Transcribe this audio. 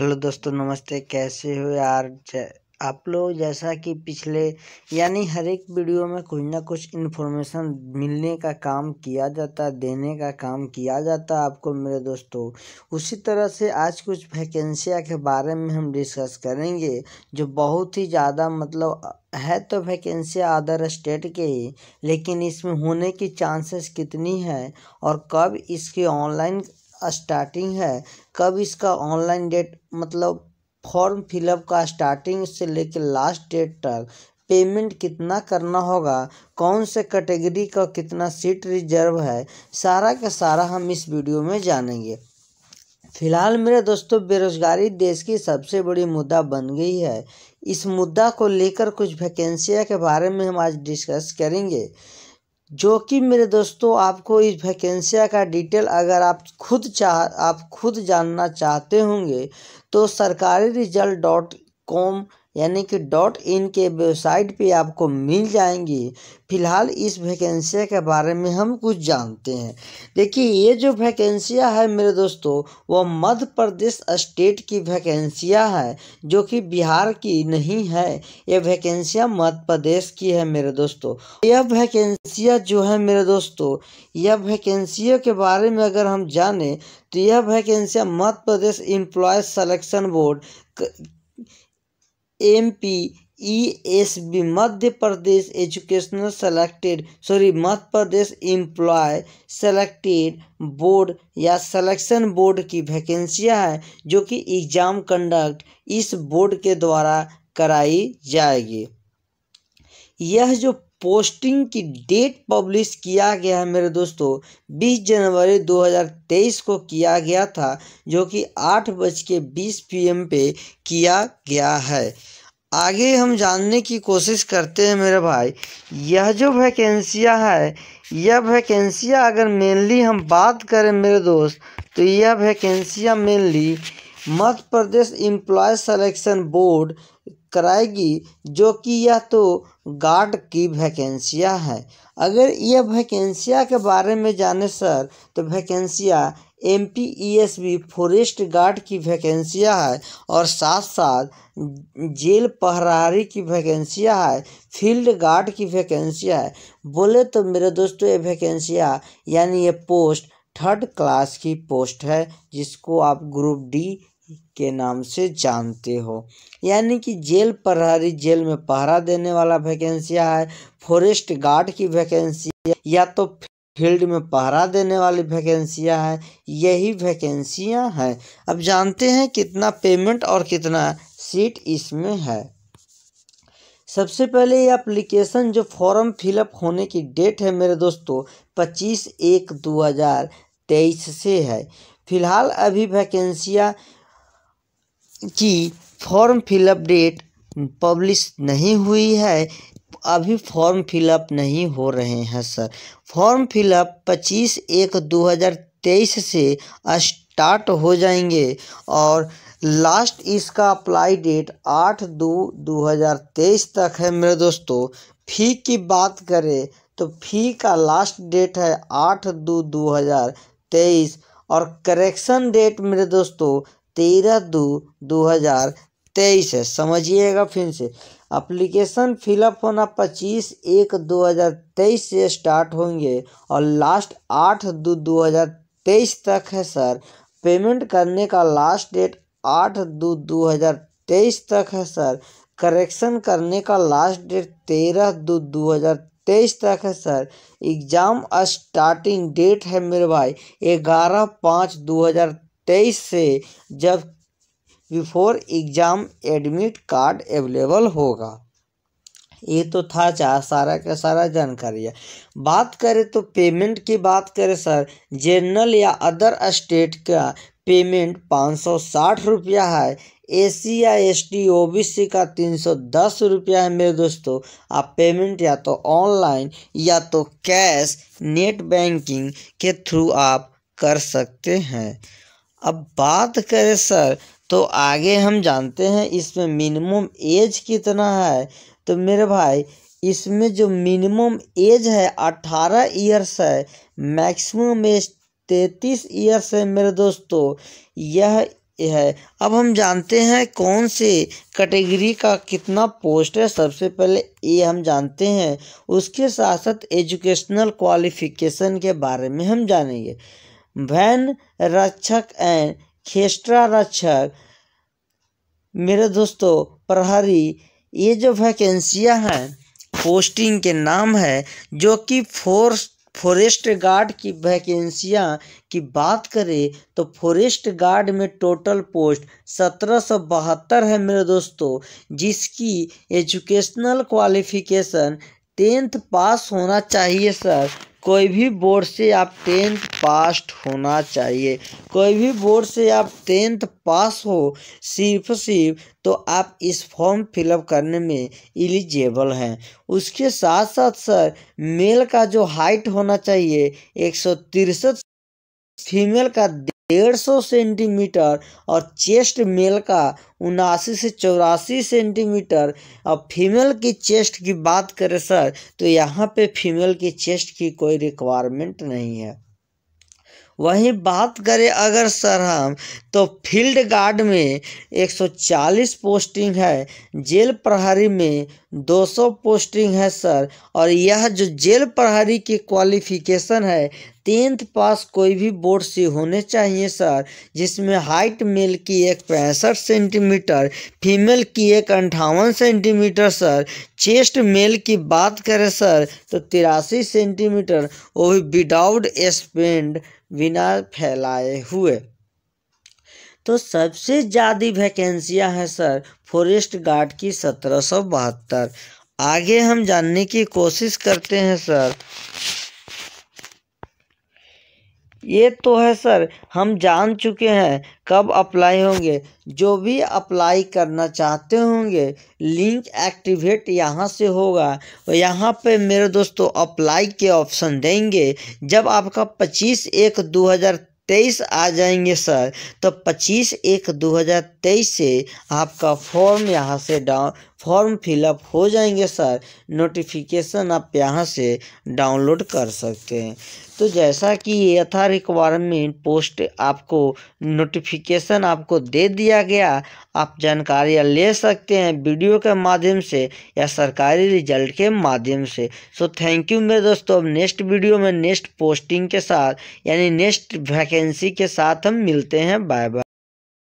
hello दोस्तों नमस्ते कैसे हो यार आप लोग जैसा कि पिछले यानी हर एक वीडियो में कुछ ना कुछ इन्फॉर्मेशन मिलने का काम किया जाता देने का काम किया जाता आपको मेरे दोस्तों उसी तरह से आज कुछ वैकेंसियाँ के बारे में हम डिस्कस करेंगे जो बहुत ही ज़्यादा मतलब है तो वैकेंसी अदर स्टेट के ही लेकिन इसमें होने की चांसेस कितनी है और कब इसके ऑनलाइन स्टार्टिंग है कब इसका ऑनलाइन डेट मतलब फॉर्म फिलअप का स्टार्टिंग से लेकर लास्ट डेट तक पेमेंट कितना करना होगा कौन से कैटेगरी का कितना सीट रिजर्व है सारा का सारा हम इस वीडियो में जानेंगे फिलहाल मेरे दोस्तों बेरोजगारी देश की सबसे बड़ी मुद्दा बन गई है इस मुद्दा को लेकर कुछ वैकेंसियाँ के बारे में हम आज डिस्कस करेंगे जो कि मेरे दोस्तों आपको इस वैकेंसिया का डिटेल अगर आप खुद चाह आप खुद जानना चाहते होंगे तो सरकारी रिजल्ट डॉट कॉम यानी कि डॉट इन के वेबसाइट पे आपको मिल जाएंगी फिलहाल इस वैकेंसी के बारे में हम कुछ जानते हैं देखिए ये जो वैकेंसियाँ है मेरे दोस्तों वो मध्य प्रदेश स्टेट की वैकेंसियाँ है जो कि बिहार की नहीं है ये वैकेंसियाँ मध्य प्रदेश की है मेरे दोस्तों यह वैकेंसियाँ जो है मेरे दोस्तों यह वैकेंसियों के बारे में अगर हम जाने तो यह वैकेंसियाँ Madhya Pradesh employ selection board M P E S B Madhya Pradesh educational selected sorry Madhya Pradesh employ selected board या सिलेक्शन बोर्ड की वैकेंसियाँ हैं जो कि एग्ज़ाम कंडक्ट इस बोर्ड के द्वारा कराई जाएगी यह जो पोस्टिंग की डेट पब्लिश किया गया है मेरे दोस्तों 20 जनवरी 2023 को किया गया था जो कि आठ बज के बीस पी पे किया गया है आगे हम जानने की कोशिश करते हैं मेरे भाई यह जो वैकेंसियाँ है यह वैकेंसियाँ अगर मेनली हम बात करें मेरे दोस्त तो यह वैकेंसियाँ mainly Madhya Pradesh employ selection board कराएगी जो कि यह तो गार्ड की वैकेंसियाँ है अगर यह वैकेंसियाँ के बारे में जाने सर तो वैकेंसियाँ M P E S B forest guard की वैकेंसियाँ है और साथ साथ जेल पहरारी की वैकेंसियाँ है फील्ड गार्ड की वैकेंसियाँ है बोले तो मेरे दोस्तों ये वैकेंसियाँ यानी ये पोस्ट थर्ड क्लास की पोस्ट है जिसको आप ग्रुप डी के नाम से जानते हो यानी कि जेल प्रहरी जेल में पहरा देने वाला वैकेंसी है फॉरेस्ट गार्ड की वैकेंसी या तो फील्ड में पहरा देने वाली वैकेंसियाँ हैं यही वैकेंसियाँ हैं अब जानते हैं कितना पेमेंट और कितना सीट इसमें है सबसे पहले ये एप्लीकेशन जो फॉर्म फिलअप होने की डेट है मेरे दोस्तों 25 एक 2023 से है फिलहाल अभी वैकेंसियाँ की फॉर्म फिलअप डेट पब्लिश नहीं हुई है अभी फॉर्म फिलअप नहीं हो रहे हैं सर फॉर्म फिलअप 25 एक 2023 से स्टार्ट हो जाएंगे और लास्ट इसका अप्लाई डेट आठ दो दो हज़ार तेईस तक है मेरे दोस्तों फी की बात करें तो फी का लास्ट डेट है आठ दो दो हज़ार तेईस और करेक्शन डेट मेरे दोस्तों तेरह दो दो हज़ार तेईस है समझिएगा फिर से अप्लीकेशन फिलअप होना पच्चीस एक दो हज़ार तेईस से स्टार्ट होंगे और लास्ट आठ दो दो हज़ार तेईस तक है सर पेमेंट करने का लास्ट डेट आठ दो दो हज़ार तेईस तक है सर करेक्शन करने का लास्ट डेट तेरह दो दो हज़ार तेईस तक है सर एग्ज़ाम स्टार्टिंग डेट है मेरे भाई ग्यारह पाँच दो हज़ार तेईस से जब before exam admit card available होगा ये तो था चाह सारा का सारा जानकारी है बात करें तो पेमेंट की बात करें सर जनरल या अदर स्टेट का पेमेंट पाँच सौ साठ रुपया है एस सी या S T O B C का तीन सौ दस रुपया है मेरे दोस्तों आप पेमेंट या तो ऑनलाइन या तो कैश नेट बैंकिंग के थ्रू आप कर सकते हैं अब बात करें सर तो आगे हम जानते हैं इसमें मिनिमम एज कितना है तो मेरे भाई इसमें जो मिनिमम एज है अट्ठारह ईयर्स है मैक्सिमम एज तैतीस ईयर्स है मेरे दोस्तों यह है अब हम जानते हैं कौन से कैटेगरी का कितना पोस्ट है सबसे पहले ये हम जानते हैं उसके साथ साथ एजुकेशनल क्वालिफिकेशन के बारे में हम जानेंगे भैन रक्षक एंड खेस्ट्रा रक्षक मेरे दोस्तों प्रहरी ये जो वैकेंसियाँ हैं पोस्टिंग के नाम है जो कि फोर्स फॉरेस्ट गार्ड की वैकेंसियाँ की बात करें तो फॉरेस्ट गार्ड में टोटल पोस्ट सत्रह सौ बहत्तर है मेरे दोस्तों जिसकी एजुकेशनल क्वालिफिकेशन टेंथ पास होना चाहिए सर कोई भी बोर्ड से आप टेंथ पास होना चाहिए कोई भी बोर्ड से आप टेंथ पास हो सिर्फ सिर्फ तो आप इस फॉर्म फिलअप करने में एलिजिबल हैं उसके साथ साथ सर मेल का जो हाइट होना चाहिए एक सौ तिरसठ फीमेल का डेढ़ सौ सेंटीमीटर और चेस्ट मेल का उनासी से चौरासी सेंटीमीटर और फीमेल की चेस्ट की बात करें सर तो यहाँ पे फीमेल की चेस्ट की कोई रिक्वायरमेंट नहीं है वहीं बात करें अगर सर हम तो फील्ड गार्ड में 140 पोस्टिंग है जेल प्रहरी में 200 पोस्टिंग है सर और यह जो जेल प्रहरी की क्वालिफिकेशन है टेंथ पास कोई भी बोर्ड से होने चाहिए सर जिसमें हाइट मेल की एक पैंसठ सेंटीमीटर फीमेल की एक अंठावन सेंटीमीटर सर चेस्ट मेल की बात करें सर तो तिरासी सेंटीमीटर वो भी विदाउट स्पेंड बिना फैलाए हुए तो सबसे ज़्यादा वैकेंसियाँ हैं सर फॉरेस्ट गार्ड की सत्रह सौ बहत्तर आगे हम जानने की कोशिश करते हैं सर ये तो है सर हम जान चुके हैं कब अप्लाई होंगे जो भी अप्लाई करना चाहते होंगे लिंक एक्टिवेट यहाँ से होगा और यहाँ पे मेरे दोस्तों अप्लाई के ऑप्शन देंगे जब आपका 25 एक 2023 आ जाएंगे सर तो 25 एक 2023 से आपका फॉर्म यहाँ से डाउन फॉर्म फिलअप हो जाएंगे सर नोटिफिकेशन आप यहाँ से डाउनलोड कर सकते हैं तो जैसा कि यथा रिक्वायरमेंट पोस्ट आपको नोटिफिकेशन आपको दे दिया गया आप जानकारियाँ ले सकते हैं वीडियो के माध्यम से या सरकारी रिजल्ट के माध्यम से सो थैंक यू मेरे दोस्तों अब नेक्स्ट वीडियो में नेक्स्ट पोस्टिंग के साथ यानी नेक्स्ट वैकेंसी के साथ हम मिलते हैं बाय बाय